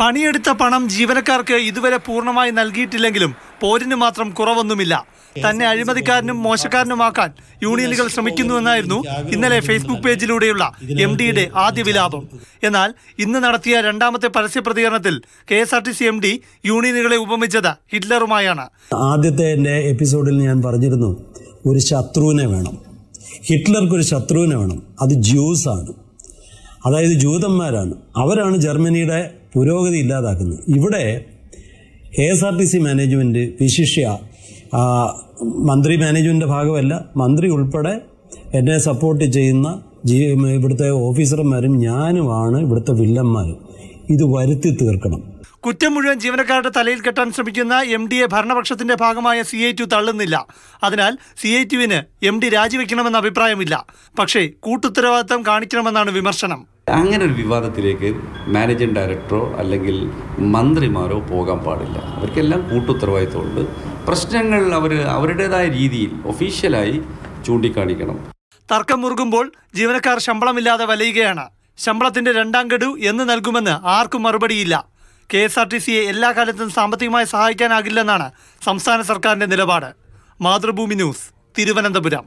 പണിയെടുത്ത പണം ജീവനക്കാർക്ക് ഇതുവരെ പൂർണ്ണമായി നൽകിയിട്ടില്ലെങ്കിലും പോരിന് മാത്രം കുറവൊന്നുമില്ല തന്നെ അഴിമതിക്കാരനും മോശക്കാരനുമാക്കാൻ യൂണിയനുകൾ ശ്രമിക്കുന്നുവെന്നായിരുന്നു ഇന്നലെ ഫേസ്ബുക്ക് പേജിലൂടെയുള്ള എം ഡിയുടെ ആദ്യ വിലാപം എന്നാൽ ഇന്ന് നടത്തിയ രണ്ടാമത്തെ പരസ്യ പ്രതികരണത്തിൽ K S R T C M D യൂണിയനുകളെ ഉപമിച്ചത് ഹിറ്റ്ലറുമായാണ് ആദ്യത്തെ എന്റെ എപ്പിസോഡിൽ ഞാൻ പറഞ്ഞിരുന്നു ഒരു ശത്രുവിനെ വേണം ഹിറ്റ്ലർക്ക് ഒരു ശത്രുവിനെ വേണം അത് ജ്യൂസാണ് അതായത് ജൂതന്മാരാണ് അവരാണ് ജർമ്മനിയുടെ പുരോഗതി ഇല്ലാതാക്കുന്നത് ഇവിടെ K S R T C management വിശിഷ്യ മന്ത്രി മാനേജ്മെൻ്റെ ഭാഗമല്ല മന്ത്രി ഉൾപ്പെടെ എന്നെ സപ്പോർട്ട് ചെയ്യുന്ന ജീ ഇവിടുത്തെ ഓഫീസർമാരും ഞാനുമാണ് ഇവിടുത്തെ വില്ലന്മാരും ഇത് വരുത്തി തീർക്കണം കുറ്റം മുഴുവൻ ജീവനക്കാരുടെ തലയിൽ കെട്ടാൻ ശ്രമിക്കുന്ന എം ഡി എ ഭരണപക്ഷത്തിന്റെ ഭാഗമായ സി ഐ ടു തള്ളുന്നില്ല അതിനാൽ സി ഐ ടുവിന് എം ഡി രാജിവെക്കണമെന്ന അഭിപ്രായമില്ല പക്ഷേ കൂട്ടുത്തരവാദിത്തം കാണിക്കണമെന്നാണ് വിമർശനം അങ്ങനെ ഒരു വിവാദത്തിലേക്ക് മാനേജിംഗ് ഡയറക്ടറോ അല്ലെങ്കിൽ മന്ത്രിമാരോ പോകാൻ പാടില്ല അവർക്കെല്ലാം കൂട്ടുത്തരവാദിത്തമുണ്ട് പ്രശ്നങ്ങൾ അവർ അവരുടേതായ രീതിയിൽ ഒഫീഷ്യലായി ചൂണ്ടിക്കാണിക്കണം തർക്കം മുറുകുമ്പോൾ ജീവനക്കാർ ശമ്പളമില്ലാതെ വലയുകയാണ് ശമ്പളത്തിന്റെ രണ്ടാം ഗഡു എന്ന് നൽകുമെന്ന് ആർക്കും മറുപടിയില്ല കെ എസ് ആർ ടി സിയെ എല്ലാ കാലത്തും സാമ്പത്തികമായി സഹായിക്കാനാകില്ലെന്നാണ് സംസ്ഥാന സർക്കാരിന്റെ നിലപാട് മാതൃഭൂമി ന്യൂസ് തിരുവനന്തപുരം